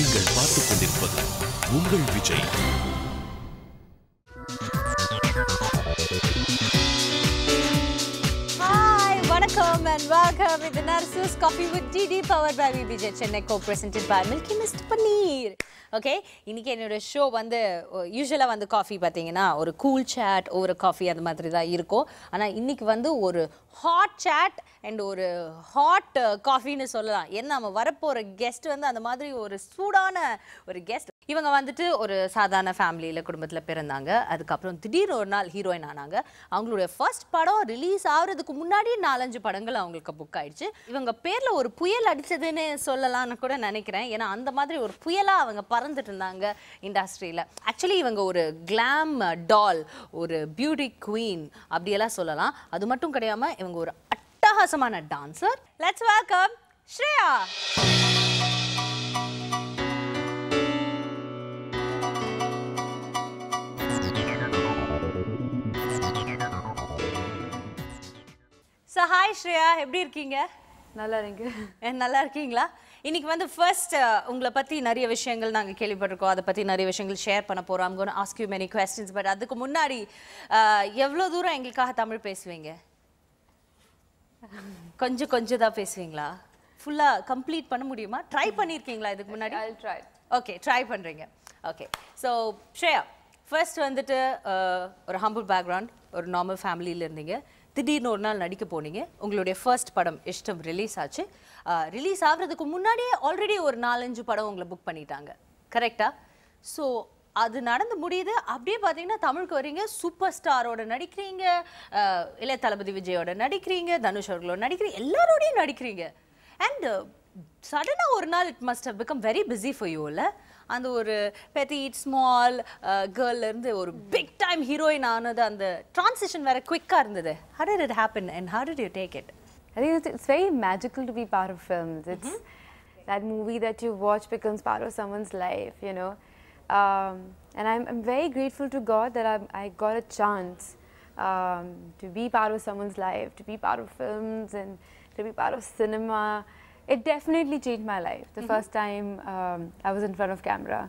நீங்கள் பார்த்துக் கொண்டிருப்பது உங்கள் விஜய் ஓகே ஷோ வந்து வந்து காஃபி பார்த்தீங்கன்னா ஒரு கூல் சேட் ஒரு காஃபி அந்த மாதிரி தான் இருக்கும் ஆனால் இன்னைக்கு வந்து ஒரு ஹாட் சேட் அண்ட் ஒரு ஹாட் காஃபின்னு uh, சொல்லலாம் ஏன்னா நம்ம வரப்போகிற கெஸ்ட் வந்து அந்த மாதிரி ஒரு சூடான ஒரு கெஸ்ட் இவங்க வந்துட்டு ஒரு சாதாரண ஃபேமிலியில் குடும்பத்தில் பிறந்தாங்க அதுக்கப்புறம் திடீர்னு ஒரு நாள் ஹீரோயின் ஆனாங்க அவங்களுடைய ஃபர்ஸ்ட் படம் ரிலீஸ் ஆகிறதுக்கு முன்னாடி நாலஞ்சு படங்கள் அவங்களுக்கு புக் ஆயிடுச்சு இவங்க பேரில் ஒரு புயல் அடித்ததுன்னு சொல்லலாம்னு கூட நினைக்கிறேன் ஏன்னா அந்த மாதிரி ஒரு புயலாக அவங்க பறந்துட்டு இருந்தாங்க இண்டஸ்ட்ரியில் ஆக்சுவலி இவங்க ஒரு கிளாம் டால் ஒரு பியூட்டி குவீன் அப்படியெல்லாம் சொல்லலாம் அது மட்டும் கிடையாமல் இவங்க ஒரு அட்டகாசமான dancer let's welcome Shreya so hi Shreya எப்படி இருக்கீங்க நல்லா இருக்கீங்க நல்லா இருக்கீங்களா இன்னைக்கு வந்து ஃபர்ஸ்ட் உங்களை பற்றி நிறைய விஷயங்கள் நாங்கள் கேள்விப்பட்டிருக்கோம் அதை பற்றி நிறைய விஷயங்கள் ஷேர் பண்ண போகிறோம் I'm ask you many questions but அதுக்கு முன்னாடி எவ்வளோ தூரம் எங்களுக்காக தமிழ் பேசுவீங்க கொஞ்சம் கொஞ்சம் தான் பேசுவீங்களா ஃபுல்லாக கம்ப்ளீட் பண்ண முடியுமா ட்ரை mm-hmm. பண்ணியிருக்கீங்களா இதுக்கு முன்னாடி ட்ரை ஓகே ட்ரை பண்ணுறீங்க ஓகே ஸோ ஸ்ரேயா ஃபர்ஸ்ட் வந்துட்டு uh, ஒரு ஹம்பிள் பேக்ரவுண்ட் ஒரு நார்மல் ஃபேமிலியில் இருந்தீங்க திடீர்னு ஒரு நாள் நடிக்க போனீங்க உங்களுடைய ஃபர்ஸ்ட் படம் இஷ்டம் ரிலீஸ் ஆச்சு ரிலீஸ் uh, ஆகிறதுக்கு முன்னாடியே ஆல்ரெடி ஒரு நாலஞ்சு படம் உங்களை புக் பண்ணிட்டாங்க கரெக்டாக ஸோ அது நடந்து முடியுது அப்படியே பார்த்தீங்கன்னா தமிழுக்கு வரீங்க சூப்பர் ஸ்டாரோட நடிக்கிறீங்க இல்லை தளபதி விஜயோட நடிக்கிறீங்க தனுஷ் அவர்களோட நடிக்கிறீங்க எல்லாரோடையும் நடிக்கிறீங்க அண்ட் சடனாக ஒரு நாள் it must become very busy for you இல்லை அந்த ஒரு இட் ஸ்மால் கேர்ள்லேருந்து ஒரு பிக் டைம் ஹீரோயின் ஆனது அந்த டிரான்சிஷன் வேறு குவிக்காக இருந்தது how did it happen and how it you take it I think it's, it's very magical to be part of films. It's mm -hmm. that movie that you watch becomes part of someone's life, you know. Um, and I'm, I'm, very grateful to God that I, I got a chance um, to be part of someone's life, to be part of films and to be part of cinema. It definitely changed my life the mm -hmm. first time um, I was in front of camera.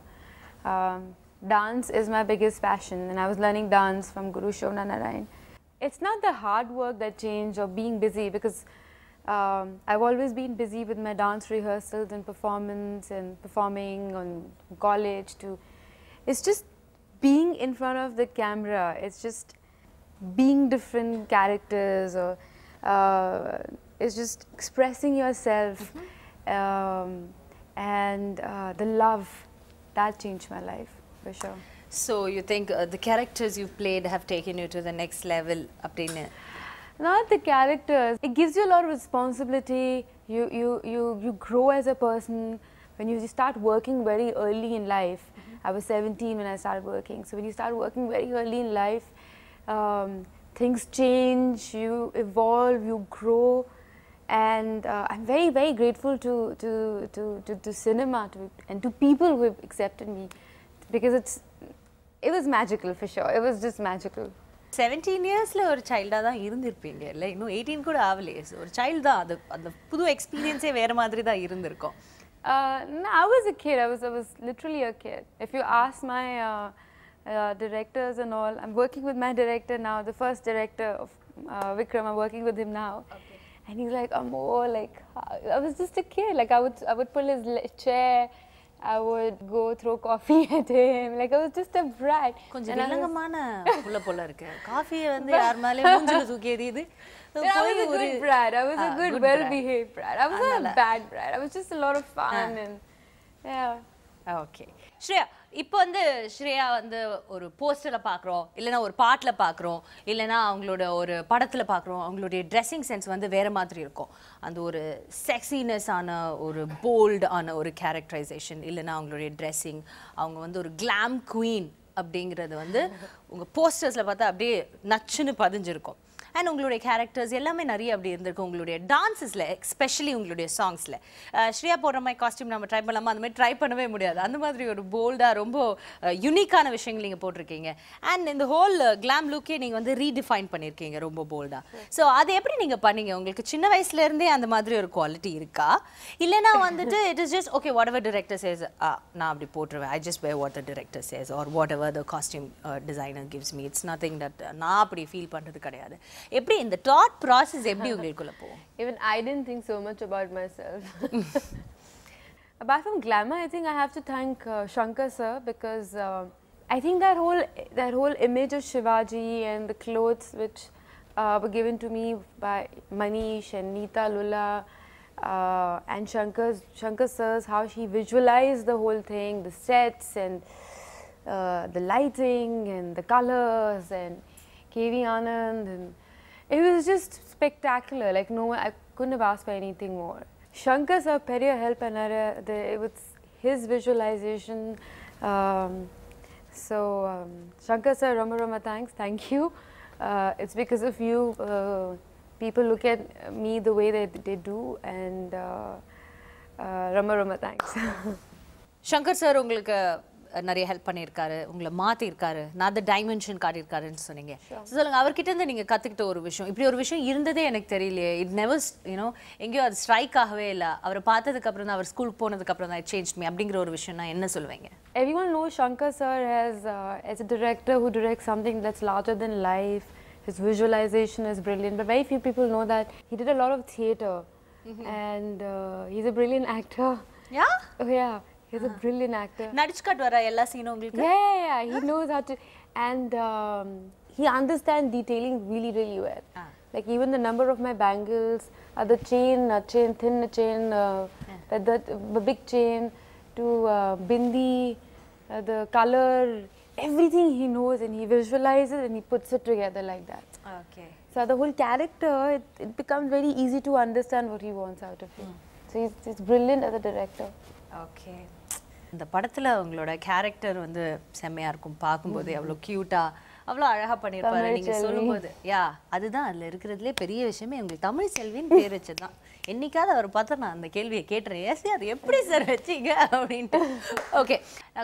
Um, dance is my biggest passion and I was learning dance from Guru Shona Narayan. It's not the hard work that changed or being busy because um, I've always been busy with my dance rehearsals and performance and performing on college to it's just being in front of the camera. It's just being different characters or uh, it's just expressing yourself mm -hmm. um, and uh, the love that changed my life for sure. So you think uh, the characters you've played have taken you to the next level up to now? Not the characters. It gives you a lot of responsibility. You, you, you, you grow as a person when you start working very early in life. I was 17 when I started working. So when you start working very early in life, um, things change, you evolve, you grow. And uh, I'm very, very grateful to, to, to, to, to cinema to, and to people who have accepted me because it's, it was magical for sure. It was just magical. Seventeen இயர்ஸில் ஒரு சைல்டாக தான் இருந்திருப்பீங்க இல்லை இன்னும் eighteen கூட ஆகலையே or ஒரு child தான் அது அந்த புது எக்ஸ்பீரியன்ஸே வேறு மாதிரி தான் இருந்திருக்கும் uh, no, I was a kid. I was, I was literally a kid. If you ask my uh, uh, directors and all, I'm working with my director now, the first director of uh, Vikram. I'm working with him now. Okay. And he's like, I'm more like, I was just a kid. Like I would, I would pull his chair. I would go throw coffee at him. Like I was just a brat. கொஞ்சம் விலங்கமான புள்ள போல இருக்கு. காஃபியை வந்து யார் மேலே மூஞ்சில Then I was a good brat. I was a ah, good, well-behaved brat. I was not a bad brat. I was just a lot of fun ah. and yeah. Okay Shreya இப்போ வந்து ஸ்ரேயா வந்து ஒரு போஸ்டரில் பார்க்குறோம் இல்லைனா ஒரு பாட்டில் பார்க்குறோம் இல்லைனா அவங்களோட ஒரு படத்தில் பார்க்குறோம் அவங்களுடைய ட்ரெஸ்ஸிங் சென்ஸ் வந்து வேறு மாதிரி இருக்கும் அந்த ஒரு செக்ஸினஸ் ஆன ஒரு போல்டு ஆன ஒரு கேரக்டரைசேஷன் இல்லைனா அவங்களுடைய ட்ரெஸ்ஸிங் அவங்க வந்து ஒரு கிளாம் குவீன் அப்படிங்கிறது வந்து உங்கள் போஸ்டர்ஸில் பார்த்தா அப்படியே நச்சுன்னு பதிஞ்சிருக்கும் அண்ட் உங்களுடைய கேரக்டர்ஸ் எல்லாமே நிறைய அப்படி இருந்திருக்கு உங்களுடைய டான்ஸஸில் எஸ்பெஷலி உங்களுடைய சாங்ஸில் ஸ்ரீயா போடுற மாதிரி காஸ்டியூம் நம்ம ட்ரை பண்ணலாமா அந்த மாதிரி ட்ரை பண்ணவே முடியாது அந்த மாதிரி ஒரு போல்டாக ரொம்ப யூனிக்கான விஷயங்கள் நீங்கள் போட்டிருக்கீங்க அண்ட் இந்த ஹோல் கிளாம் லுக்கே நீங்கள் வந்து ரீடிஃபைன் பண்ணியிருக்கீங்க ரொம்ப போல்டாக ஸோ அது எப்படி நீங்கள் பண்ணீங்க உங்களுக்கு சின்ன வயசுலேருந்தே அந்த மாதிரி ஒரு குவாலிட்டி இருக்கா இல்லைனா வந்துட்டு it is just okay whatever director says நான் அப்படி போட்டுருவேன் I just pay what the director says or whatever the costume designer gives me it's nothing that நான் அப்படி ஃபீல் பண்ணுறது கிடையாது எப்படி இந்த did ப்ராசஸ் எப்படி உங்களுக்குள்ள போகும் even I don't think so much about myself apart from glamour I think I have to thank Shankar sir because I think that whole that whole image of Shivaji and the clothes which uh, were given to me by Manish and Nita Lulla uh, and Shankar's Shankar sir's how she visualized the whole thing, the sets and uh, the lighting and the colors and Kavi Anand and it was just spectacular. Like no I couldn't have asked for anything more. Shankar sir periya help anara. It was his visualization. Um, so um, Shankar sir, Rama Rama, thanks. Thank you. Uh, it's because of you. Uh, people look at me the way they do, and uh, uh, Rama Rama, thanks. Shankar sir, உங்களுக்கு நிறைய help பண்ணியிருக்காரு உங்களை மாற்றிருக்காரு நான் அந்த dimension காட்டியிருக்காருன்னு சொன்னீங்க சொல்லுங்கள் அவர்கிட்ட இருந்து நீங்கள் கற்றுக்கிட்ட ஒரு விஷயம் இப்படி ஒரு விஷயம் இருந்ததே எனக்கு தெரியலையே இட் நெவர் யூனோ எங்கேயோ அது ஸ்ட்ரைக் ஆகவே இல்லை அவரை பார்த்ததுக்கப்புறம் தான் அவர் ஸ்கூலுக்கு போனதுக்கப்புறம் தான் சேஞ்ச் மீ அப்படிங்கிற ஒரு விஷயம் நான் என்ன சொல்லுவீங்க everyone know Shankar sir has as director who direct something that's larger than life his visualisation is brilliant but very few people know that he did a lot of theatre and -hmm. A brilliant actor yeah oh, yeah He's uh -huh. a uh-huh. brilliant actor. Nadichka Dwara Ella scene ungalku? Yeah, yeah, he knows how to and um, he understands detailing really really well. Uh ah. -huh. Like even the number of my bangles, uh, the chain, uh, chain thin chain, uh, yeah. the, the, big chain to uh, bindi, uh, the color, everything he knows and he visualizes and he puts it together like that. Okay. So the whole character, it, it becomes very easy to understand what he wants out of you. Mm. So he's, he's brilliant as a director. Okay. இந்த படத்தில் அவங்களோட character வந்து செம்மையாக இருக்கும் பார்க்கும்போது எவ்வளோ க்யூட்டாக அவ்வளோ அழகாக பண்ணியிருப்பாரு நீங்கள் சொல்லும்போது யா அதுதான் அதில் இருக்கிறதுலே பெரிய விஷயமே உங்களுக்கு தமிழ் செல்வின்னு பேர் வச்சு தான் என்னைக்காவது அவர் பார்த்தா நான் அந்த கேள்வியை கேட்டுறேன் ஏசி அது எப்படி சார் வச்சிங்க அப்படின்ட்டு okay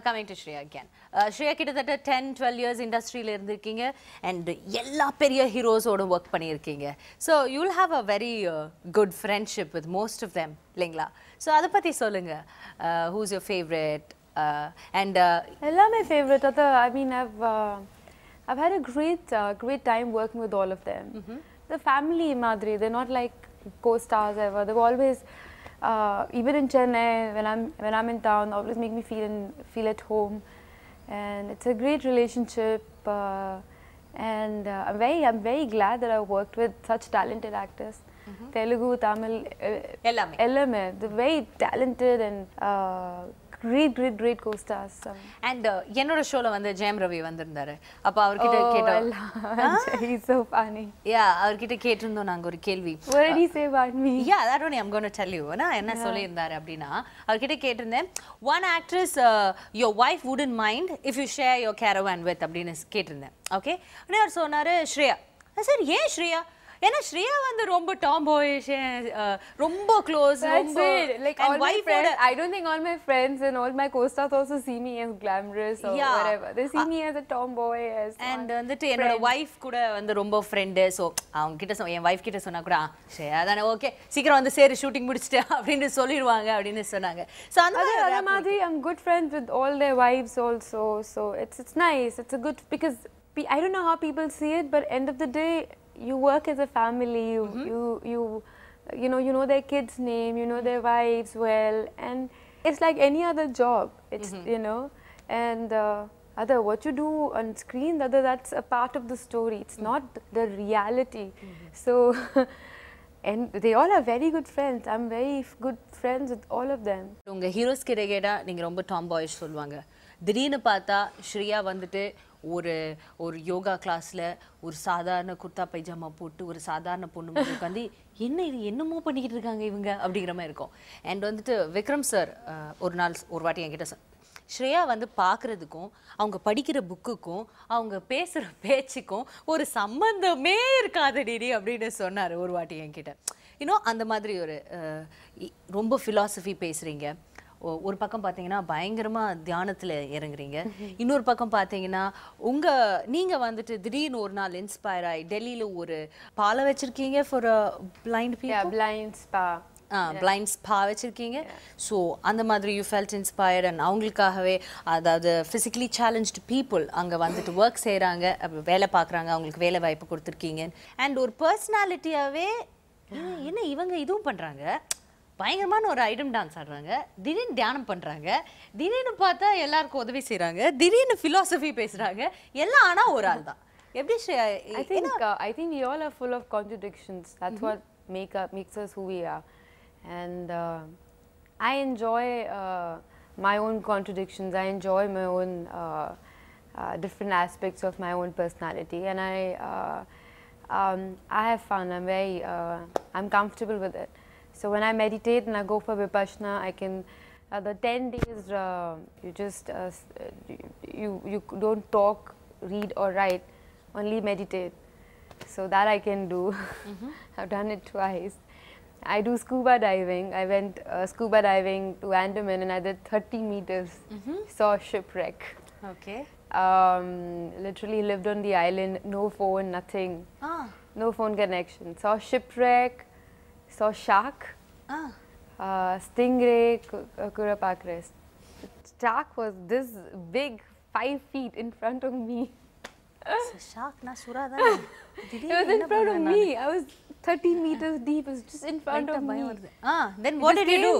coming to Shreya can Shreya கிட்டத்தட்ட டென் டுவெல் இயர்ஸ் இண்டஸ்ட்ரியில் இருந்திருக்கீங்க அண்ட் எல்லா பெரிய ஹீரோஸோடும் ஒர்க் பண்ணியிருக்கீங்க so you'll have a very good friendship with most of them இல்லைங்களா ஸோ அதை பற்றி சொல்லுங்கள் ஹூஸ் யோர் ஃபேவரட் அண்ட் எல்லாமே ஃபேவரட் அதான் I mean how I've had a great, uh, great time working with all of them. Mm -hmm. The family, Madri, they're not like co-stars ever. They've always, uh, even in Chennai, when I'm when I'm in town, they always make me feel in, feel at home, and it's a great relationship. Uh, and uh, I'm very, I'm very glad that I worked with such talented actors. Mm -hmm. Telugu, Tamil, uh, LMA. LMA. They're very talented and. Uh, great great great co stars and என்னோட ஷோல வந்து ஜெயம் ரவி வந்திருந்தாரு அப்ப அவர்கிட்ட oh, கேட்டோம் is so funny யா அவர்கிட்ட கேட்டிருந்தோம் நாங்க ஒரு கேள்வி what did he say about me yeah that only i'm going to நான் என்ன சொல்லியிருந்தாரு அப்படினா அவர்கிட்ட கேட்டிருந்தேன் one actress uh, your wife mind if you share share your caravan with அப்படினு கேட்டிருந்தேன் ஓகே உடனே அவர் சொன்னாரு ஸ்ரேயா சார் ஏன் ஸ்ரேயா ஏன்னா ஸ்ரேயா வந்து ரொம்ப டாம் பாய்ஷ் ரொம்ப க்ளோஸ் ரொம்ப like all my friends I don't think all my friends and all my costars also see me as glamorous or yeah. whatever they see uh, me as a tomboy as வந்துட்டு என்னோட wife கூட வந்து ரொம்ப friend so அவங்க கிட்ட என் wife கிட்ட சொன்னா கூட ஸ்ரேயா தானே ஓகே சீக்கிரம் வந்து சரி ஷூட்டிங் முடிச்சிட்டு அப்படின்னு சொல்லிடுவாங்க அப்படின்னு சொன்னாங்க சோ அந்த மாதிரி I am good friends with all their wives also so it's it's nice it's a good because I don't know how people see it but end of the day you work as a family. You, mm -hmm. you you you know you know their kids' name. You know their wives well, and it's like any other job. It's mm -hmm. you know, and uh, other what you do on screen, other that's a part of the story. It's mm -hmm. not the reality. Mm-hmm. So. and they all are very good friends. I'm very good friends with all of them. உங்க heroes கிட்ட கேட்டா நீங்க ரொம்ப Tom boys சொல்லுவாங்க திடீர்னு பார்த்தா ஸ்ரீயா வந்துட்டு ஒரு ஒரு யோகா கிளாஸில் ஒரு சாதாரண குர்த்தா பைஜாமா போட்டு ஒரு சாதாரண பொண்ணு உட்காந்து என்ன இது என்னமோ பண்ணிக்கிட்டு இருக்காங்க இவங்க அப்படிங்கிற மாதிரி இருக்கும் அண்ட் வந்துட்டு விக்ரம் சார் ஒரு நாள் ஒரு வாட்டி என்கிட்ட ஸ்ரேயா வந்து பார்க்குறதுக்கும் அவங்க படிக்கிற புக்குக்கும் அவங்க பேசுகிற பேச்சுக்கும் ஒரு சம்மந்தமே இருக்காது டிடி அப்படின்னு சொன்னார் ஒரு வாட்டி என்கிட்ட இன்னும் அந்த மாதிரி ஒரு ரொம்ப ஃபிலாசபி பேசுகிறீங்க ஒரு பக்கம் பார்த்தீங்கன்னா பயங்கரமாக தியானத்தில் இறங்குறீங்க இன்னொரு பக்கம் பார்த்தீங்கன்னா உங்கள் நீங்கள் வந்துட்டு திடீர்னு ஒரு நாள் இன்ஸ்பயர் ஆகி டெல்லியில் ஒரு பாலை வச்சுருக்கீங்க for blind blind spa blind spa வச்சுருக்கீங்க ஸோ அந்த மாதிரி யூ ஃபெல்ட் இன்ஸ்பயர்ட் அண்ட் அவங்களுக்காகவே அதாவது ஃபிசிக்கலி சேலஞ்சு பீப்புள் அங்கே வந்துட்டு ஒர்க் செய்கிறாங்க வேலை பார்க்குறாங்க அவங்களுக்கு வேலை வாய்ப்பு கொடுத்துருக்கீங்க அண்ட் ஒரு பர்சனாலிட்டியாகவே என்ன இவங்க இதுவும் பண்ணுறாங்க பயங்கரமான ஒரு ஐடம் டான்ஸ் ஆடுறாங்க திடீர்னு தியானம் பண்ணுறாங்க திடீர்னு பார்த்தா எல்லாருக்கும் உதவி செய்கிறாங்க திடீர்னு ஃபிலாசபி பேசுகிறாங்க எல்லாம் ஆனால் ஒரு ஆள் தான் எப்படி I think I think you all are full of contradictions that's what make makes us who we are and I enjoy my own contradictions. I enjoy my own uh, uh, different aspects of my own personality, and I uh, um, I have fun. I'm very uh, So when I meditate and I go for vipassana, I can uh, the 10 days uh, you just uh, uh you you don't talk, read or write, only meditate. So that I can do. Mm -hmm. I've done it twice. I do scuba diving. I went uh, scuba diving to Andaman and I did 30 meters. Mm -hmm. Saw a shipwreck. Okay. Um, literally lived on the island, no phone, nothing. Ah. No phone connection. Saw shipwreck saw shark, ah. uh, stingray, curapacres. Uh, shark was this big, five feet in front of me. shark na sura It was in front of me. I was 30 meters deep. It was just in front of me. Ah, then what did you do?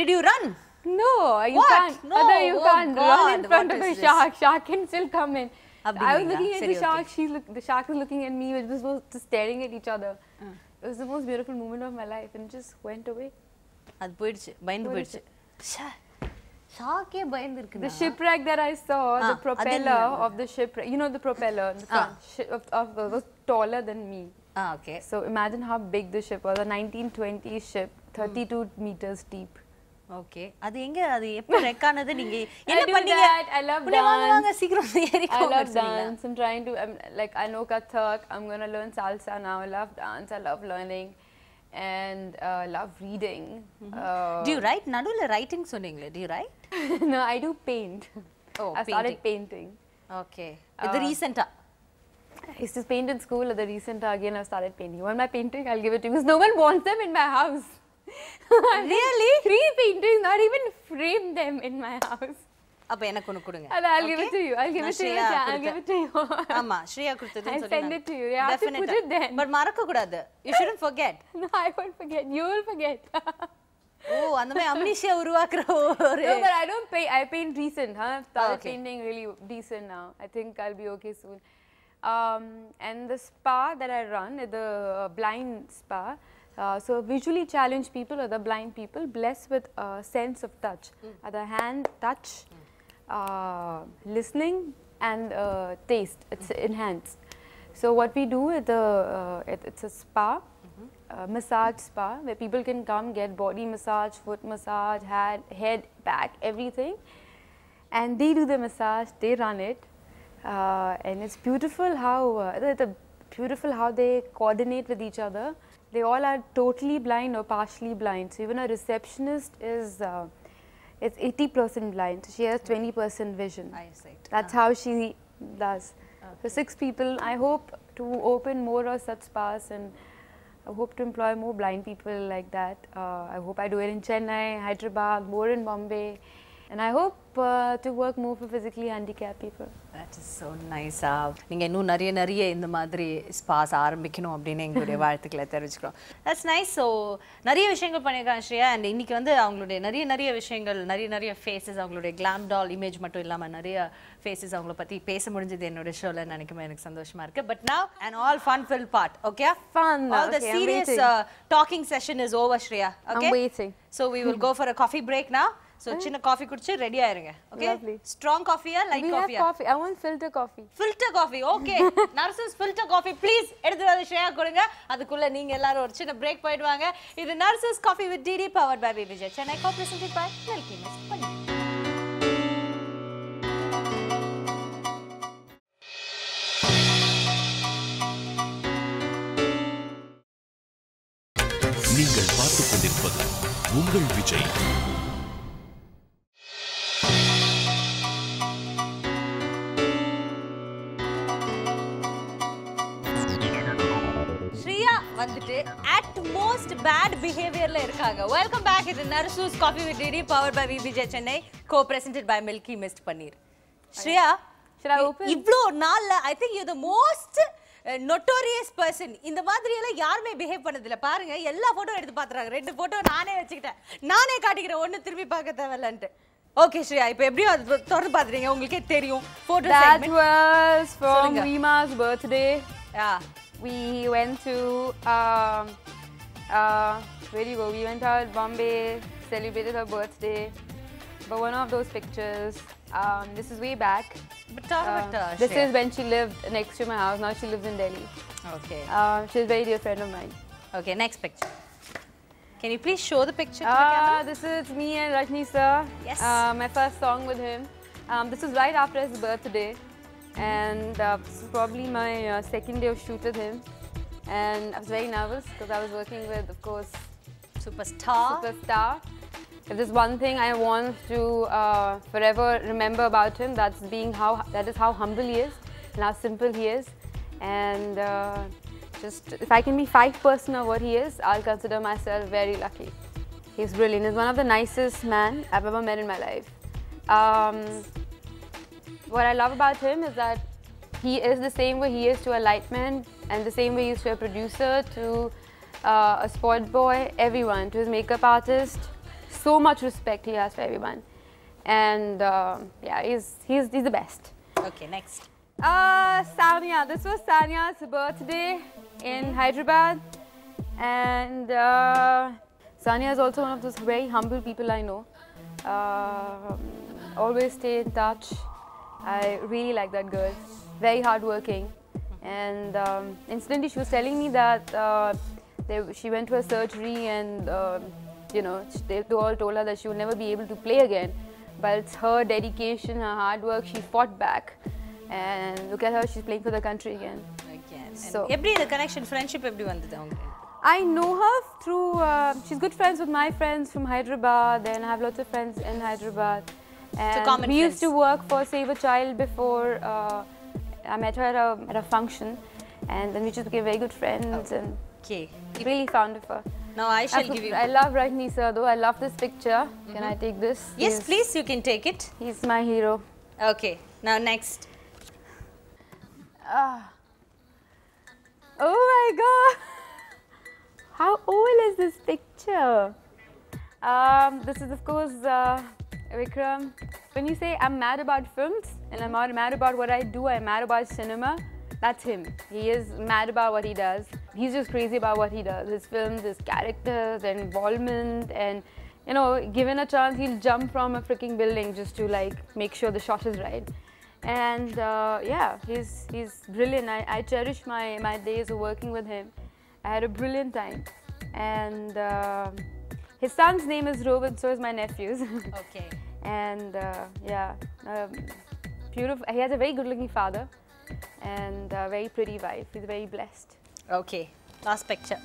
Did you run? No, you what? can't. No, you oh can't God. run in front of a this? shark. Shark can still come in. I was looking at the shark. She look, the shark was looking at me. We just were staring at each other it was the most beautiful moment of my life and it just went away அது போயிடுச்சு பயந்து போயிடுச்சு ஷாக்கே பயந்து இருக்கு the shipwreck that i saw the propeller of the ship. you know the propeller in the ship of, of was taller than me ah okay so imagine how big the ship was a 1920 ship 32 mm. meters deep okay அது எங்க அது எப்போ ரெக் ஆனது நீங்க என்ன பண்ணீங்க ஐ love dance வாங்க வாங்க சீக்கிரம் ஏறி I love dance I'm trying to like I know Kathak I'm gonna learn salsa now I love dance I love learning and uh, love reading. Mm -hmm. uh, do you write? Nadula writing சொன்னீங்களே. Do you write? no, I do paint. Oh, I painting. started painting. Okay. Uh, the recent is this paint in school. The recent again, I started painting. You want my painting? I'll give it to you because no one wants them in my house. really three paintings not even frame them in my house அப்ப எனக்கு ஒன்னு கொடுங்க அது I'll give it to you I'll give it to you I'll give it to you ஆமா ஸ்ரீயா கொடுத்ததுன்னு சொல்லி send it to you you have to put it then but மறக்க கூடாது you shouldn't forget no I won't forget you will forget ஓ அந்த மாதிரி amnesia உருவாக்குற no but I don't pay I paint recent huh started okay. painting really decent now I think I'll be okay soon um and the spa that I run the blind spa Uh, so visually challenged people or the blind people blessed with a sense of touch, mm. other hand, touch, mm. uh, listening and uh, taste, it's mm. enhanced. So what we do at the, it, uh, it's a spa, -hmm. massage spa where people can come get body massage, foot massage, head, head, back, everything. And they do the massage, they run it. Uh, and it's beautiful how, uh, the, the beautiful how they coordinate with each other they all are totally blind or partially blind. So even a receptionist is uh, it's 80 percent blind. she has 20 percent vision. That's uh -huh. how she does. Okay. So six people. I hope to open more of such spas and I hope to employ more blind people like that. Uh, I hope I do it in Chennai, Hyderabad, more in Bombay. And I hope uh, to work more for physically handicapped people. That is so uh, நீங்கள் இன்னும் நிறைய நிறைய இந்த மாதிரி ஸ்பாஸ் ஆரம்பிக்கணும் அப்படின்னு எங்களுடைய வாழ்த்துக்களை தெரிவிச்சுக்கிறோம் தட்ஸ் நைஸ் ஸோ நிறைய விஷயங்கள் பண்ணியிருக்காங்க ஸ்ரீயா அண்ட் இன்றைக்கி வந்து அவங்களுடைய நிறைய நிறைய விஷயங்கள் நிறைய நிறைய ஃபேஸஸ் அவங்களுடைய கிளாம் டால் இமேஜ் மட்டும் இல்லாமல் நிறைய ஃபேஸஸ் அவங்கள பற்றி பேச முடிஞ்சது என்னோட ஷோவில் நினைக்கும்போது எனக்கு சந்தோஷமாக இருக்குது but now and all fun fill part okay fun all the serious talking session is over Shreya okay so we will go for a coffee break now so eh? சின்ன காஃபி குடிச்சு ரெடி ஆயிருங்க ஓகே ஸ்ட்ராங் காஃபியா light காஃபியா coffee I want filter coffee filter coffee okay Narasu's filter coffee please எடுத்துட்டு வந்து share கொடுங்க அதுக்குள்ள நீங்க எல்லாரும் ஒரு சின்ன பிரேக் போயிடுவாங்க இது nurses coffee with DD power by Vijay Chennai corporation by டெல்கி நீங்கள் பார்த்துக் கொண்டிருப்பது உங்கள் விஜய் மோஸ்ட் பேட் பிஹேவியர்ல இருக்காங்க வெல்கம் பேக் இது Narasu's coffee with DD power by VBJ Chennai co presented by Milky Mist paneer Shreya இவ்வளோ நாள்ல I think you the most notorious person இந்த மாதிரி எல்லாம் யாருமே பிஹேவ் பண்ணதில்ல பாருங்க எல்லா போட்டோ எடுத்து பாத்துறாங்க ரெண்டு போட்டோ நானே வச்சுக்கிட்டேன் நானே காட்டிக்கிறேன் ஒன்னு திரும்பி பார்க்க தேவையில்லன்ட்டு ஓகே ஸ்ரீயா இப்போ எப்படியும் அது தொடர்ந்து பாத்துறீங்க உங்களுக்கே தெரியும் photo that was birthday Rima's birthday yeah we went to um Uh, where do you go? We went out Bombay, celebrated her birthday. But one of those pictures, um, this is way back. But talk uh, about her. This is when she lived next to my house. Now she lives in Delhi. Okay. Uh, she's a very dear friend of mine. Okay, next picture. Can you please show the picture to the uh, camera? This is me and Rajni sir. Yes. Uh, my first song with him. Um, this was right after his birthday. And uh, this is probably my uh, second day of shoot with him and I was very nervous because I was working with, of course, superstar. Superstar. If there's one thing I want to uh, forever remember about him, that's being how that is how humble he is and how simple he is, and uh, just if I can be five percent of what he is, I'll consider myself very lucky. He's brilliant. He's one of the nicest men I've ever met in my life. Um, what I love about him is that he is the same way he is to a lightman and the same way he is to a producer, to uh, a sport boy, everyone, to his makeup artist. So much respect he has for everyone. And uh, yeah, he's, he's, he's the best. Okay, next. Uh, Sanya. This was Sanya's birthday in Hyderabad. And uh, Sanya is also one of those very humble people I know. Uh, always stay in touch. I really like that girl very hardworking. And um, instantly she was telling me that uh, they, she went to a surgery and uh, you know they all told her that she would never be able to play again. But it's her dedication, her hard work. She fought back, and look at her. She's playing for the country again. Again. So. Every the connection, friendship, every one. I know her through, uh, she's good friends with my friends from Hyderabad and I have lots of friends in Hyderabad. And so we friends. used to work for Save a Child before uh, I um, met her um, at a, at a function and then we just became very good friends. Oh, and okay. Really fond of her. Now I shall I, give you. I love Rajni sir though. I love this picture. Mm -hmm. Can mm-hmm. I take this? Yes, he's, please. You can take it. He's my hero. Okay. Now next. Ah. Oh my God. How old is this picture? Um, this is of course uh, Vikram, when you say I'm mad about films and I'm mad about what I do, I'm mad about cinema, that's him. He is mad about what he does. He's just crazy about what he does. His films, his characters, the involvement, and you know, given a chance, he'll jump from a freaking building just to like make sure the shot is right. And uh, yeah, he's he's brilliant. I, I cherish my my days of working with him. I had a brilliant time, and. Uh, his son's name is Rohit, so is my nephew's. Okay. and uh, yeah, um, beautiful. He has a very good-looking father and a very pretty wife. He's very blessed. Okay. Last picture.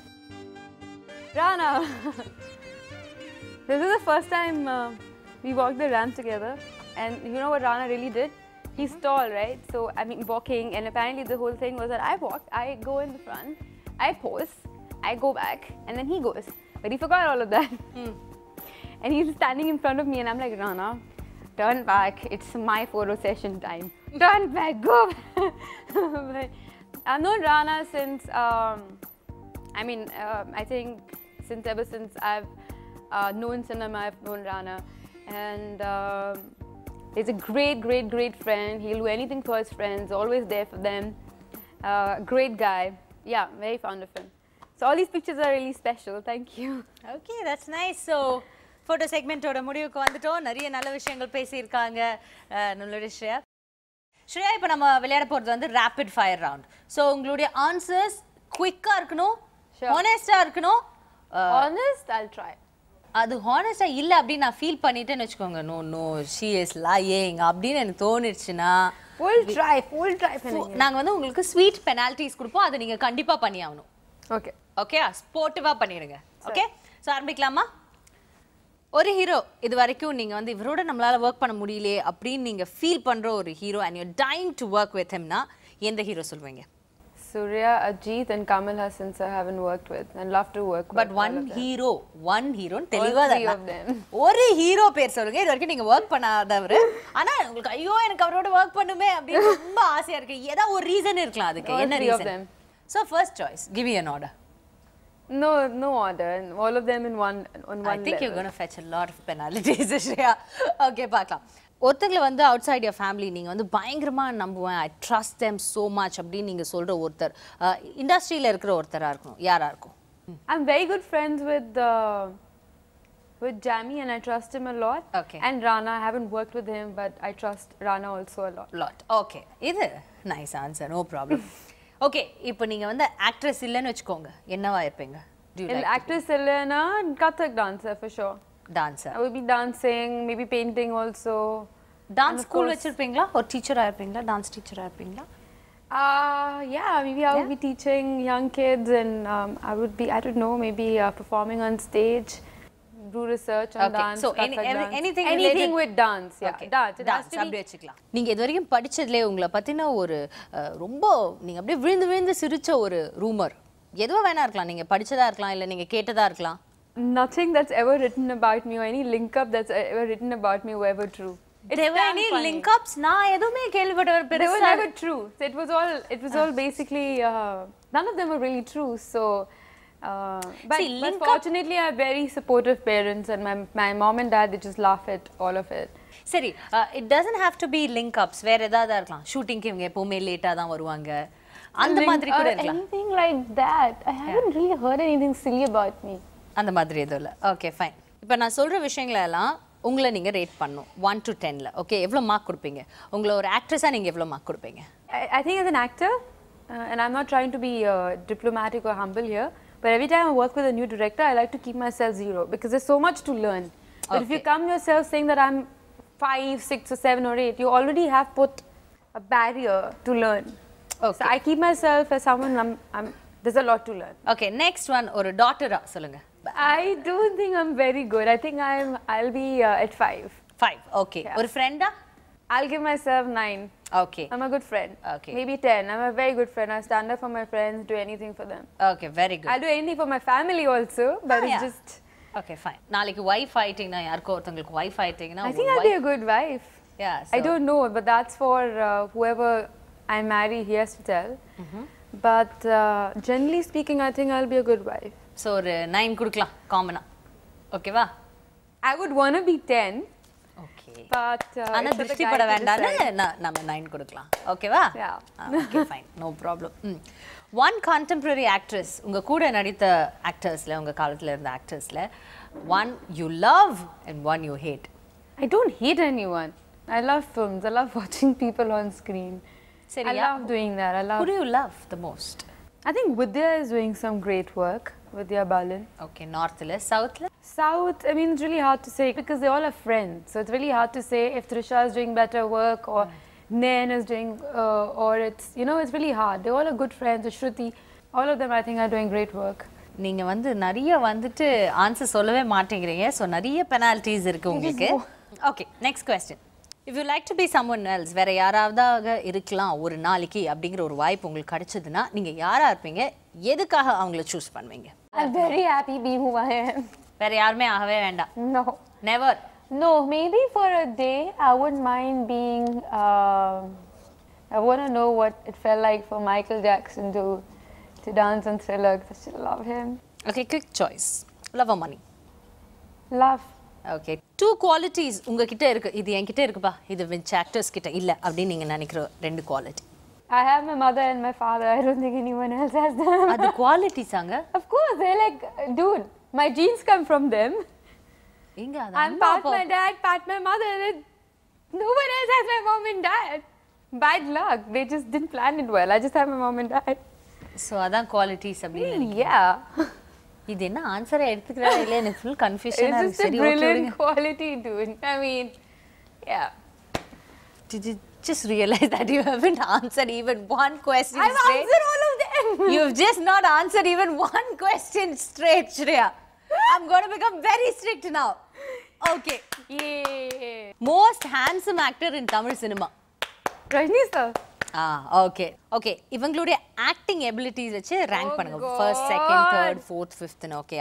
Rana. this is the first time uh, we walked the ramp together, and you know what Rana really did? He's mm -hmm. tall, right? So I mean, walking, and apparently the whole thing was that I walk, I go in the front, I pose, I go back, and then he goes. But he forgot all of that. Mm. And he's standing in front of me and I'm like, Rana, turn back. It's my photo session time. Turn back, go but I've known Rana since, um, I mean, uh, I think since ever since I've uh, known cinema, I've known Rana. And uh, he's a great, great, great friend. He'll do anything for his friends, always there for them. Uh, great guy. Yeah, very fond of him. So all these pictures are really special thank you okay that's nice so photo செக்மெண்ட்டோட முடிவுக்கு வந்துட்டோம் நிறைய நல்ல விஷயங்கள் பேசியிருக்காங்க நம்மளுடைய ஸ்ரேயா ஸ்ரேயா இப்போ நம்ம விளையாட போகிறது வந்து ரேபிட் ஃபயர் ரவுண்ட் ஸோ உங்களுடைய ஆன்சர்ஸ் குயிக்காக இருக்கணும் ஹானெஸ்டாக இருக்கணும் ஹானஸ்ட் ஐல் ட்ரை அது ஹானஸ்டாக இல்லை அப்படின்னு நான் ஃபீல் பண்ணிட்டேன்னு வச்சுக்கோங்க no no she is lying அப்படின்னு எனக்கு தோணுச்சுன்னா ஃபுல் ட்ரை ஃபுல் ட்ரை நாங்கள் வந்து உங்களுக்கு ஸ்வீட் பெனால்ட்டிஸ் கொடுப்போம் அதை நீங்கள் கண்டிப்பாக பண்ணி ஆகணும் ஓகே ஓகே ஸ்போர்ட்டிவாக பண்ணிடுங்க ஓகே ஸோ ஆரம்பிக்கலாமா ஒரு ஹீரோ இது வரைக்கும் நீங்கள் வந்து இவரோட நம்மளால் ஒர்க் பண்ண முடியலையே அப்படின்னு நீங்கள் ஃபீல் பண்ணுற ஒரு hero and you time to work with ஹிம்னா எந்த ஹீரோ சொல்லுவீங்க Surya Ajith and Kamal Hassan sir how worked work and love to work But with one hero, one hero தெளிவா ஒரு ஹீரோ பேர் சொல்லுங்க இது வரைக்கும் நீங்க ஒர்க் பண்ணாதவர் ஆனா உங்களுக்கு ஐயோ எனக்கு அவரோட ஒர்க் பண்ணுமே அப்படின்னு ரொம்ப ஆசையா இருக்கு ஏதாவது ஒரு ரீசன் இருக்கலாம் அதுக்கு என்ன reason so first choice give you an order No, no order, all of them in one on one. I think level. you're going to fetch a lot of penalties, Shreya. okay, பார்க்கலாம் ஒருத்தங்களை வந்து family, side your family நீங்கள் வந்து பயங்கரமாக நம்புவேன் I trust them so much அப்படின்னு நீங்கள் சொல்கிற ஒருத்தர் இண்டஸ்ட்ரியில் இருக்கிற ஒருத்தராக இருக்கணும் யாராக இருக்கும் I am very good friends with with uh, Jamie and I trust him a lot. Okay. And Rana, I haven't worked with him, but I trust Rana also a lot. Lot. Okay. Either nice answer, no problem. Okay இப்போ நீங்கள் வந்து actress இல்லைன்னு வச்சுக்கோங்க என்னவா இருப்பீங்க actress இல்லைன்னா Kathak dancer for sure dancer will be dancing maybe painting also dance school வச்சிருப்பீங்களா ஒரு டீச்சராக இருப்பீங்களா டான்ஸ் டீச்சராக இருப்பீங்களா Uh, yeah, maybe I would yeah. be teaching young kids and um, I would be, I don't know, maybe uh, performing on stage. do research on okay. dance. So any, dance. anything anything with dance. Yeah. Okay. Dance. it dance. அப்படியே வச்சுக்கலாம். நீங்க இது வரைக்கும் படிச்சதுல உங்களை பத்தின ஒரு ரொம்ப நீங்க அப்படியே விழுந்து விழுந்து சிரிச்ச ஒரு ரூமர் எதுவா வேணா இருக்கலாம் நீங்க படிச்சதா இருக்கலாம் இல்ல நீங்க கேட்டதா இருக்கலாம் nothing that's ever written about me or any link up that's ever written about me were ever true It's there were any funny. link ups நான் எதுவுமே கேள்விப்பட்டவர் பெருசா They So it was all it was all basically uh, none of them were really true. So Uh, but, See, but fortunately, I have very supportive parents, and my, my mom and dad, they just laugh at all of it. சரி it doesn't have to be link ups வேற ஏதாவது இருக்கலாம் ஷூட்டிங்க்கு இவங்க எப்பவுமே லேட்டாக தான் வருவாங்க அந்த மாதிரி கூட இருக்கலாம் anything like that I haven't really heard anything silly about me அந்த மாதிரி எதுவும் இல்லை ஓகே ஃபைன் இப்போ நான் சொல்கிற எல்லாம் உங்களை நீங்கள் ரேட் பண்ணும் ஒன் டு டென்ல ஓகே எவ்வளோ மார்க் கொடுப்பீங்க உங்களை ஒரு ஆக்ட்ரஸாக நீங்கள் எவ்வளோ மார்க் கொடுப்பீங்க I think as an actor and I'm not trying to be diplomatic or humble here But every time I work with a new director, I like to keep myself zero because there's so much to learn. But okay. if you come yourself saying that I'm five, six, or seven, or eight, you already have put a barrier to learn. Okay. So I keep myself as someone I'm, I'm there's a lot to learn. Okay, next one or a daughter uh, சொல்லுங்க. I don't think I'm very good. I think I'm I'll be uh, at 5. 5. Okay. Yeah. a friend uh? I'll give myself nine. Okay. I'm a good friend. Okay. Maybe 10. I'm a very good friend. I stand up for my friends, do anything for them. Okay, very good. I'll do anything for my family also, but ah, it's yeah. just. Okay, fine. நாளைக்கு wife ஆயிட்டீங்கன்னா யாருக்கோ ஒருத்தங்களுக்கு fighting ஆயிட்டீங்கன்னா I think I'll be a good wife. Yeah. So. I don't know, but that's for uh, whoever I marry, he has to tell. Mm -hmm. But uh, generally speaking, I think I'll be a good wife. So, ஒரு 9 கொடுக்கலாம் Okay, ஓகேவா I would want to be 10. Okay but uh, ஆனா திருஷ்டி பட வேண்டாம்னு நம்ம 9 கொடுக்கலாம் ஓகேவா okay fine no problem one contemporary actress உங்க கூட நடித்த ஆக்டர்ஸ்ல உங்க காலத்துல இருந்த ஆக்டர்ஸ்ல one you love and one you hate I don't hate anyone I love films I love வாட்சிங் பீப்பிள் ஆன் ஸ்கிரீன் சரி I love doing that I love who you love the most I think Vidya is doing some great work Vidya Balan okay நார்த்தில் சவுத்ல South, I mean, it's really hard to say because they all are friends. So it's really hard to say if Trisha is doing better work or mm. Nain is doing, uh, or it's, you know, it's really hard. They all are good friends. Shruti, all of them, I think, are doing great work. நீங்கள் வந்து நிறைய வந்துட்டு answer சொல்லவே மாட்டேங்கிறீங்க so நிறைய penalties இருக்குது உங்களுக்கு okay next question if you like to be someone else வேற யாராவதாக இருக்கலாம் ஒரு நாளைக்கு அப்படிங்கிற ஒரு வாய்ப்பு உங்களுக்கு கிடைச்சதுன்னா நீங்கள் யாராக இருப்பீங்க எதுக்காக அவங்கள சூஸ் பண்ணுவீங்க I very happy be who I வேற a ஆகவே No, never. No, maybe for a day. I wouldn't mind being. Um, I want to know what it felt like for Michael Jackson to to dance on Thriller because I still love him. Okay, quick choice. Love or money? Love. Okay two qualities உங்ககிட்ட இருக்கு இது Ba, இருக்குப்பா இது actors actors Illa, இல்லை அப்படின்னு நீங்கள் நினைக்கிற ரெண்டு quality I have my mother and my father. I don't think anyone else has them. qualities anga? Of course, they're like, dude, my jeans come from them. I'm part my dad, part my mother. And no one else has my mom and dad. Bad luck. They just didn't plan it well. I just have my mom and dad. So, other qualities, Sabine. Hmm, yeah. He didn't answer. confusion. This is a brilliant quality, dude. I mean, yeah. Did you? just realized that you haven't answered even one question I've straight. answered all of them. You've just not answered even one question straight, Shreya. I'm going to become very strict now. Okay. Yay. Most handsome actor in Tamil cinema. Rajni sir. Ah, okay. Okay, Even இவங்களுடைய acting rank வச்சு oh rank First, second, third, fourth, fifth. ஃபிஃப்த்னு okay.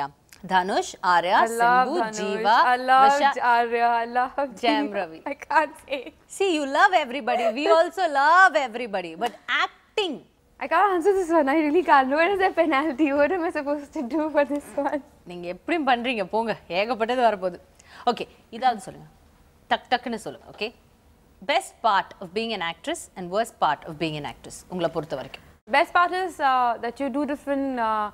Dhanush, Arya, Simbu, Jeeva, I love Vrisha, Arya, I love Jam Ravi. I can't say. See, you love everybody. We also love everybody. But acting. I can't answer this one. I really can't. What is the penalty? What am I supposed to do for this one? You can do it. Okay, let's tell you. Tuck, tuck, Okay? Best part of being an actress and worst part of being an actress. Best part is uh, that you do different... Uh,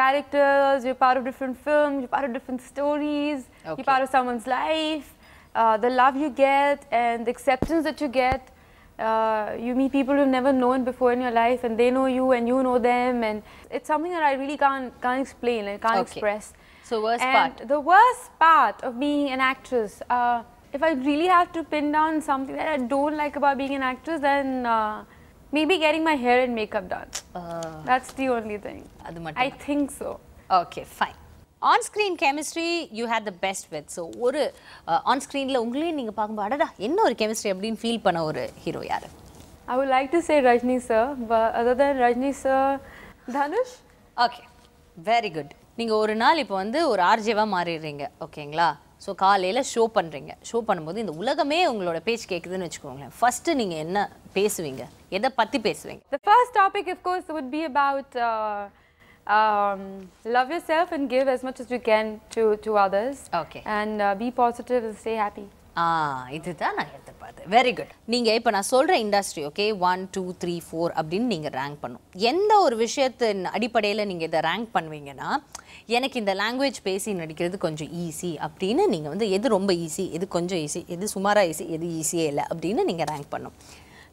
characters, you're part of different films, you're part of different stories, okay. you're part of someone's life. Uh, the love you get and the acceptance that you get. Uh, you meet people you've never known before in your life and they know you and you know them and it's something that I really can't, can't explain and can't okay. express. So worst and part? The worst part of being an actress, uh, if I really have to pin down something that I don't like about being an actress then uh, Maybe getting my and makeup makeup done. Uh, That's the அது thing. I think so okay fine on screen chemistry you hate the best with so ஒரு on uh, ஸ்க்ரீனில் உங்களையும் நீங்கள் பார்க்கும்போது அடடா என்ன ஒரு chemistry அப்படின்னு ஃபீல் பண்ண ஒரு ஹீரோ யார் I would like to say Rajini sir other than Rajini sir Dhanush okay very good நீங்கள் ஒரு நாள் இப்போ வந்து ஒரு ஆர்ஜேவாக மாறிடுறீங்க ஓகேங்களா ஸோ காலையில் ஷோ பண்ணுறீங்க ஷோ பண்ணும்போது இந்த உலகமே உங்களோட பேச்சு கேட்குதுன்னு வச்சுக்கோங்களேன் ஃபஸ்ட்டு நீங்கள் என்ன பேசுவீங்க எதை பற்றி பேசுவீங்க the first topic of course would be about love love self and give as much as you can to, to others. Okay. And uh, be positive and stay ஆ இதுதான் நான் எதிர்பார்த்தேன் வெரி குட் நீங்கள் இப்போ நான் சொல்கிற industry okay one two three four அப்படின்னு நீங்கள் ரேங்க் பண்ணும் எந்த ஒரு விஷயத்தின் அடிப்படையில் நீங்கள் இதை ரேங்க் பண்ணுவீங்கன்னா எனக்கு இந்த லாங்குவேஜ் பேசி நடிக்கிறது கொஞ்சம் ஈஸி அப்படின்னு நீங்கள் வந்து எது ரொம்ப ஈஸி எது கொஞ்சம் ஈஸி எது சுமாராக ஈஸி எது ஈஸியே இல்லை அப்படின்னு நீங்கள் ரேங்க் பண்ணும்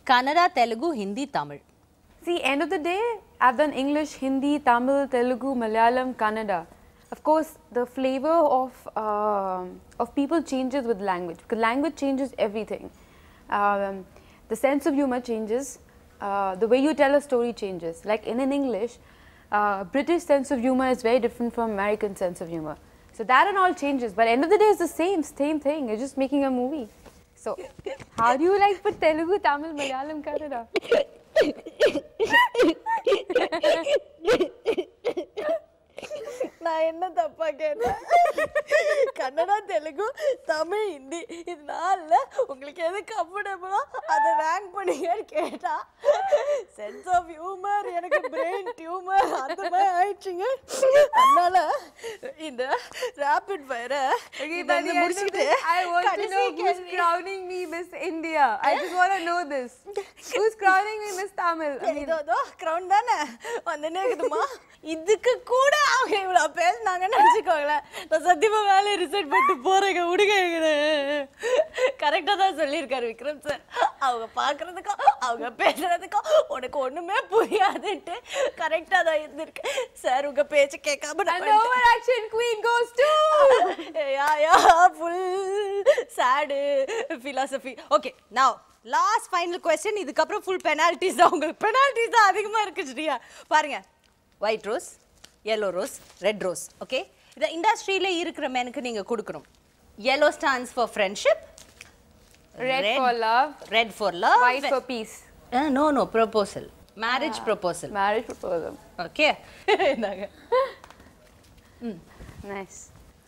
Kannada, Telugu, Hindi, Tamil. See, end of the day, I've done English, Hindi, Tamil, Telugu, Malayalam, Kannada. Of course, the flavor of, uh, of people changes with language because language changes everything. Um, the sense of humor changes, uh, the way you tell a story changes. Like in an English, uh, British sense of humor is very different from American sense of humor. So that and all changes, but end of the day it's the same, same thing. You're just making a movie. So, how do you like put Telugu, Tamil, Malayalam, Kannada? நான் என்ன தப்பா கேட்டேன் கன்னடா தெலுங்கு தமிழ் ஹிந்தி இது உங்களுக்கு எது கம்ஃபர்டபுளோ அதை rank பண்ணீங்கன்னு கேட்டா சென்ஸ் ஆஃப் ஹியூமர் எனக்கு பிரெயின் டியூமர் அந்த மாதிரி ஆயிடுச்சுங்க அதனால இந்த ரேபிட் ஃபயரை முடிச்சுட்டு I want to know who's crowning me miss india i just want to know this who's crowning me miss tamil இதோ இதோ crown தானே வந்தனே இருக்குதுமா இதுக்கு கூட அவங்க இவ்வளோ நாங்கன்னு நினச்சிக்கோங்களேன் நான் சத்தியமாக வேலையை ரிசைட் பண்ணிட்டு போகிறேங்க விடுங்க கரெக்டாக தான் சொல்லியிருக்காரு விக்ரம் சார் அவங்க பார்க்குறதுக்கும் அவங்க பேசுகிறதுக்கும் உனக்கு ஒன்றுமே புரியாதுன்ட்டு கரெக்டாக தான் இருந்திருக்கு சார் உங்கள் பேச்சு கேட்காம நான் over action queen goes to yeah yeah full sad philosophy okay நான் லாஸ்ட் ஃபைனல் கொஸ்டின் இதுக்கப்புறம் ஃபுல் பெனால்ட்டிஸ் தான் உங்களுக்கு பெனால்ட்டிஸ் தான் அதிகமாக இருக்கு சரியா பாருங்க white rose yellow rose, red rose. Okay? இந்த இண்டஸ்ட்ரியில இருக்கிற மேனுக்கு நீங்க கொடுக்கணும் yellow stands for friendship, red, red for love, red for love, white for peace. Uh, no, no, proposal. Marriage yeah. proposal. Marriage proposal. Okay. mm. Nice.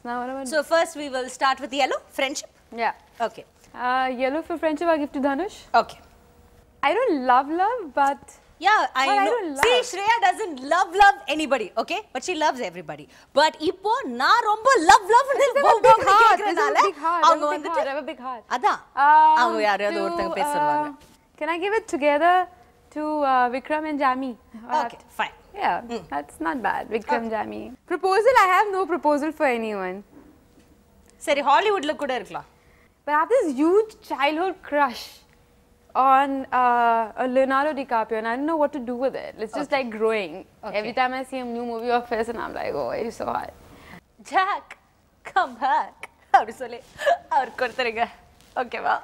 Now what about? So first we will start with yellow friendship. Yeah. Okay. Uh, yellow for friendship. I give to Dhanush. Okay. I don't love love, but Yeah, I but know. I See, Shreya doesn't love love anybody, okay? But she loves everybody. But Ipo na ரொம்ப love love னு போக போக கேக்குறதால அவங்க வந்துட்டு have a big heart. Um, uh, can I give it together to uh, Vikram and Jami? Okay, fine. Yeah, mm. that's not bad. Vikram okay. Jami. Proposal, I have no proposal for anyone. சரி, ஹாலிவுட்ல கூட இருக்கலாம். But I have this huge childhood crush. on uh, Leonardo DiCaprio, and I don't know what to do with it. It's just okay. like growing. Okay. Every time I see a new movie of his, and I'm like, oh, he's so hot. Jack, come back. அப்படி சொல்லி அவருக்கு கொடுத்துருங்க ஓகேவா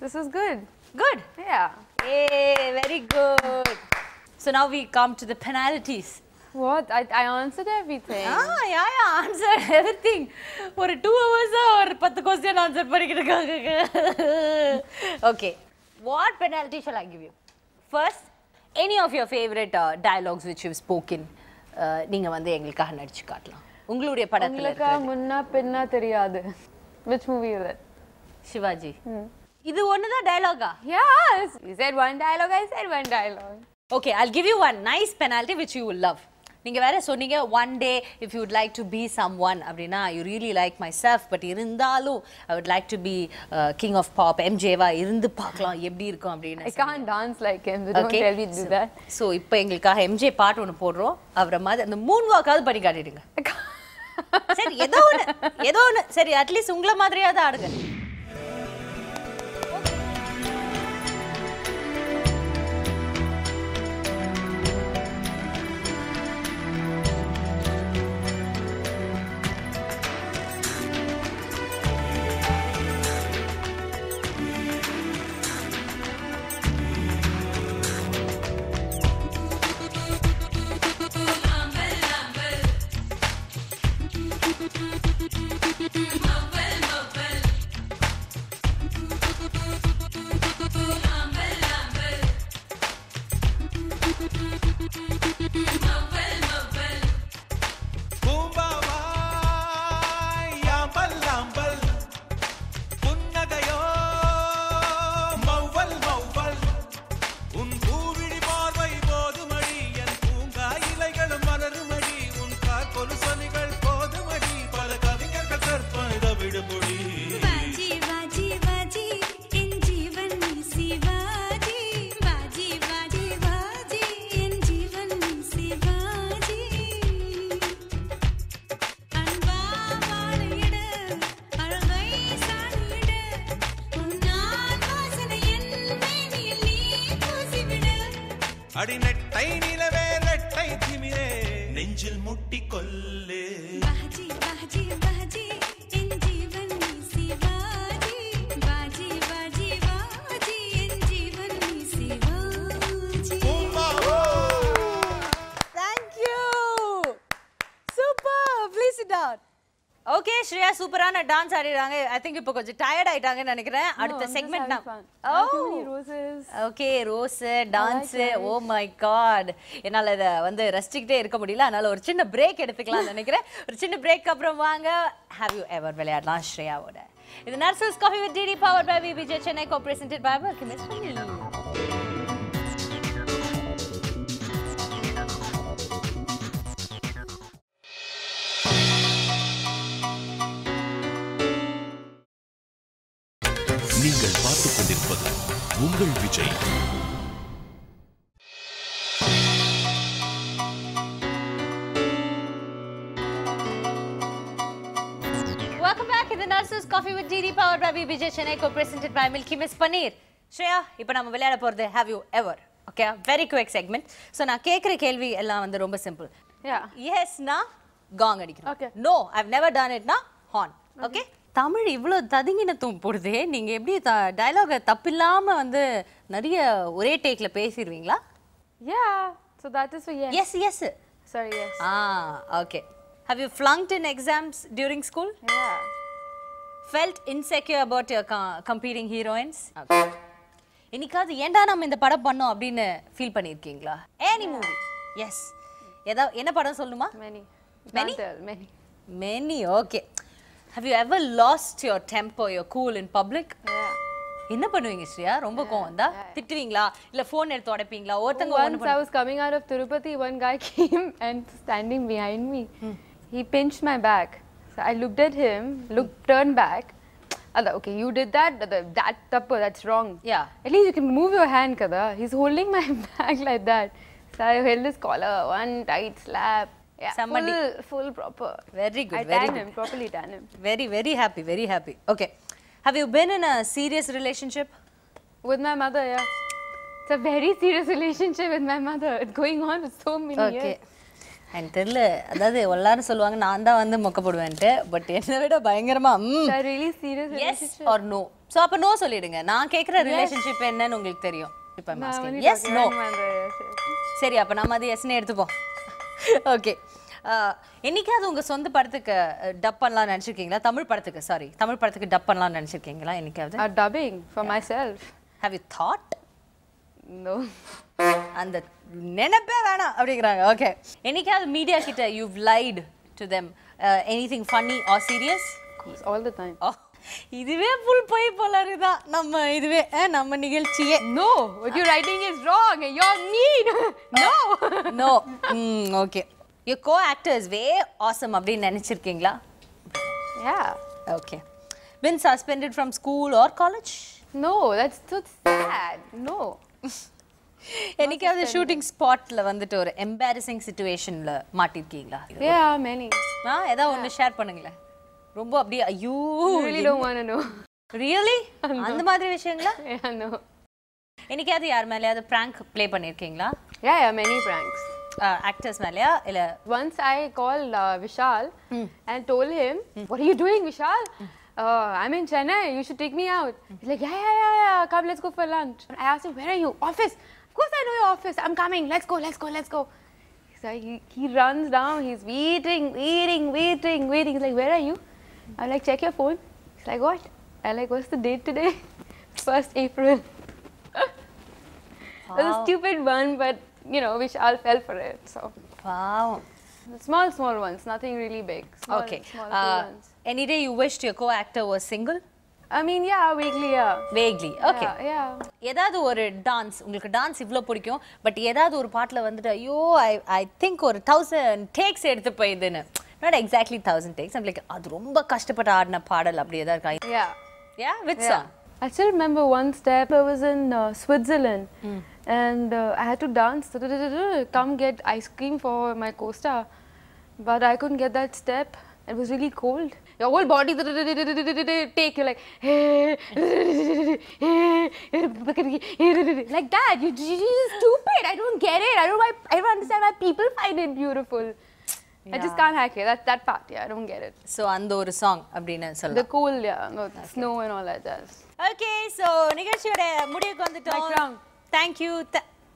this is good good yeah a very good so now we come to the penalties What? I, I answered everything. Ah, yeah, yeah, answered everything. ஒரு two hours ஒரு பத்து question answer பண்ணிக்கிட்டு இருக்காங்க What penalty shall I give you? First, any of your favorite uh, dialogues which you've spoken, uh, நீங்க வந்து எங்களுக்காக நடிச்சு காட்டலாம் உங்களுடைய படத்துல உங்களுக்கு முன்னா பின்னா தெரியாது which movie is that Sivaji hmm. இது ஒன்னு தான் டயலாகா yes you said one dialogue i said one dialogue okay i'll give you one nice penalty which you will love நீங்கள் வேற சொன்னீங்க one day if you'd like to be someone அப்படின்னா you really like myself but இருந்தாலும் I would like to be king of pop ஜேவா இருந்து பார்க்கலாம் எப்படி இருக்கும் அப்படின்னு டான்ஸ் லைக் ஸோ இப்போ எங்களுக்காக எம்ஜே பாட்டு ஒன்று போடுறோம் அவரை மாதிரி அந்த மூணு வாக்காவது பண்ணி காட்டிடுங்க சரி ஏதோ ஒன்று ஏதோ ஒன்று சரி அட்லீஸ்ட் உங்களை மாதிரியாவது ஆடுங்க ஸ்ரேயா சூப்பரான டான்ஸ் ஆடிறாங்க ஐ திங்க் இப்போ கொஞ்சம் டயர்ட் ஆயிட்டாங்கன்னு நினைக்கிறேன் அடுத்த செக்மெண்ட் நான் okay rose dance oh my god என்னால் இதை வந்து ரசிச்சுக்கிட்டே இருக்க முடியல அதனால ஒரு சின்ன பிரேக் எடுத்துக்கலாம்னு நினைக்கிறேன் ஒரு சின்ன பிரேக் அப்புறம் வாங்க ஹாவ் யூ எவர் விளையாடலாம் ஸ்ரேயாவோட இது nurses coffee with DD power by VBJ Chennai co presented by வர்க்கிமிஸ் உங்கள் Vijay Welcome back in the Nurses Coffee with DD powered by Vijay Chennai co-presented by Milky Miss Paneer. Shreya, இப்போ நம்ம விளையாட போகிறது have you ever? Okay very quick segment so நான் கேட்குற கேள்வி எல்லாம் வந்து ரொம்ப சிம்பிள் எஸ்னா காங் அடிக்கணும் okay no I've never done இட்னா ஹார்ன் ஓகே தமிழ் இவ்வளோ ததுங்கினத்தும் போடுதே நீங்கள் எப்படி த டைலாகை தப்பில்லாமல் வந்து நிறைய ஒரே டேக்கில் பேசிடுவீங்களா yeah so that is yes yes sorry ah okay have you flunked in exams during school yeah felt insecure about your comparing heroines இன்னைக்காவது ஏண்டா நம்ம இந்த படம் பண்ணோம் அப்படின்னு ஃபீல் பண்ணியிருக்கீங்களா ஏனி மூவி எஸ் ஏதாவது என்ன படம் சொல்லணுமா many many many okay Have you ever lost your temper, your cool in public? Yeah. What are you doing, Shriya? Romba yeah. Konda? Yeah. Yeah. phone er thoda pingla. Once I was coming out of Tirupati, one guy came and standing behind me. Hmm. He pinched my back. So I looked at him, looked, turned back. Okay, you did that, that tappa, that's wrong. Yeah. At least you can move your hand, Kada. He's holding my bag like that. So I held his collar, one tight slap. Happy very happy okay have you been in serious relationship with my mother yeah it's a very serious relationship with my mother it's going on for so many okay. years எனக்கு தெரியல அதாவது எல்லாரும் சொல்லுவாங்க நான் தான் வந்து மொக்க போடுவேன்ட்டு but என்னை விட பயங்கரமா really serious yes or no so அப்போ நோ சொல்லிடுங்க நான் கேட்குற ரிலேஷன்ஷிப் என்னன்னு உங்களுக்கு தெரியும் இப்போ எஸ் நோ சரி அப்போ நம்ம அது எஸ்னே எடுத்துப்போம் ஓகே என்னைக்காவது உங்கள் சொந்த படத்துக்கு டப் பண்ணலாம் நினச்சிருக்கீங்களா தமிழ் படத்துக்கு சாரி தமிழ் படத்துக்கு டப் பண்ணலாம் நினச்சிருக்கீங்களா என்னைக்காவது dubbing for myself have you thought no அந்த நினைப்பே வேணாம் அப்படிங்கிறாங்க ஓகே என்னைக்காவது மீடியா கிட்ட you lied to them anything funny or serious all the time இதுவே புல் பொய் போலாரு நம்ம இதுவே நம்ம நிகழ்ச்சியே no what you writing is wrong your need no no hmm okay your co actors were awesome அப்படின்னு நினைச்சிருக்கீங்களா yeah okay been suspended from school or college no that's too sad no என்னைக்காவது shooting ஸ்பாட்ல வந்துட்டு ஒரு embarrassing சிச்சுவேஷன்ல மாட்டிருக்கீங்களா யா many ஆ ஏதாவது ஒன்னு share பண்ணுங்களேன் ரொம்ப அப்படியே ஐயோ really don't want to know really அந்த மாதிரி விஷயங்களா yeah no என்னைக்காவது யார் மேலயாவது prank ப்ளே பண்ணிருக்கீங்களா yeah yeah many pranks actors மேலயா இல்ல once i called uh, vishal and told him what are you doing vishal Uh, I'm in Chennai, you should take me out. He's like, yeah, yeah, yeah, yeah, come, let's go for lunch. I asked him, where are you? Office. Of course I know your office. I'm coming. Let's go, let's go, let's go. he, he runs down, he's waiting, waiting, waiting, waiting. He's like, where are you? I'm like, check your phone. He's like, what? I'm like, what's the date today? 1st April. wow. It was a stupid one, but you know, which all fell for it. So. Wow. Small, small ones, nothing really big. Small, okay. Small small uh, ones. Any day you wished your co-actor was single? I mean yeah, vaguely yeah vaguely okay yeah ஏதாவது ஒரு dance உங்களுக்கு dance இவ்வளோ பிடிக்கும் but ஏதாவது ஒரு பாட்டில் வந்துட்டு ஐயோ ஐ ஐ திங்க் ஒரு தௌசண்ட் டேக்ஸ் எடுத்து போயிதுன்னு exactly thousand takes. I'm like, adrumba ரொம்ப கஷ்டப்பட்டு ஆடின பாடல் அப்படியே தான் Yeah, yeah, yeah with song I still remember one step. I was in uh, Switzerland mm. and uh, I had to dance, come get ice cream for my co star. But I couldn't get that step. It was really cold. Your whole body take, you're like, like that. You, you're stupid. I don't get it. I don't, I don't understand why people find it beautiful. I just can hack that that part yeah don't get it so அந்த ஒரு song அப்படினு சொல்லலாம் the cool yeah snow and all that okay so நிகழ்ச்சியோட முடிவுக்கு வந்துட்டோம் thank you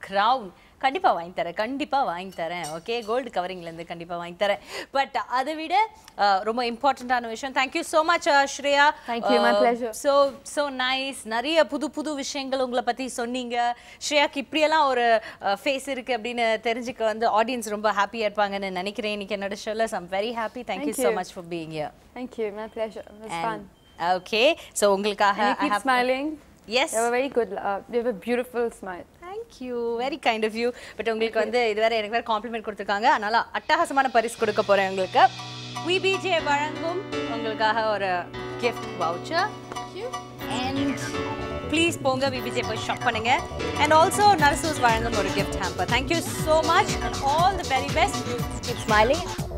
crown கண்டிப்பாக வாங்கி தரேன் கண்டிப்பாக வாங்கி தரேன் ஓகே கோல்டு கவரிங்லேருந்து கண்டிப்பாக வாங்கி தரேன் பட் அதை விட uh, ரொம்ப இம்பார்ட்டண்ட்டான விஷயம் thank you so much Shreya so so nice நிறைய புது புது விஷயங்கள் உங்களை பற்றி சொன்னீங்க ஸ்ரேயாக்கு இப்படியெல்லாம் ஒரு ஃபேஸ் uh, இருக்குது அப்படின்னு தெரிஞ்சுக்க வந்து ஆடியன்ஸ் ரொம்ப ஹாப்பியாக இருப்பாங்கன்னு நினைக்கிறேன் இன்னைக்கு என்னோட ஷோவில் I'm very happy thank you so much for being here thank you okay so உங்களுக்காக keep smiling yes very good you have beautiful smile you very kind of you but உங்களுக்கு வந்து இதுவரை எனக்கு வேறு காம்ப்ளிமெண்ட் கொடுத்துருக்காங்க அதனால் அட்டகாசமான பரிசு கொடுக்க போகிறேன் உங்களுக்கு விபிஜே வழங்கும் உங்களுக்காக ஒரு கிஃப்ட் வவுச்சர் அண்ட் ப்ளீஸ் போங்க விபிஜே போய் ஷாப் பண்ணுங்க அண்ட் ஆல்சோ நர்சூஸ் வழங்கும் ஒரு gift hamper thank you so much and all the very best keep smiling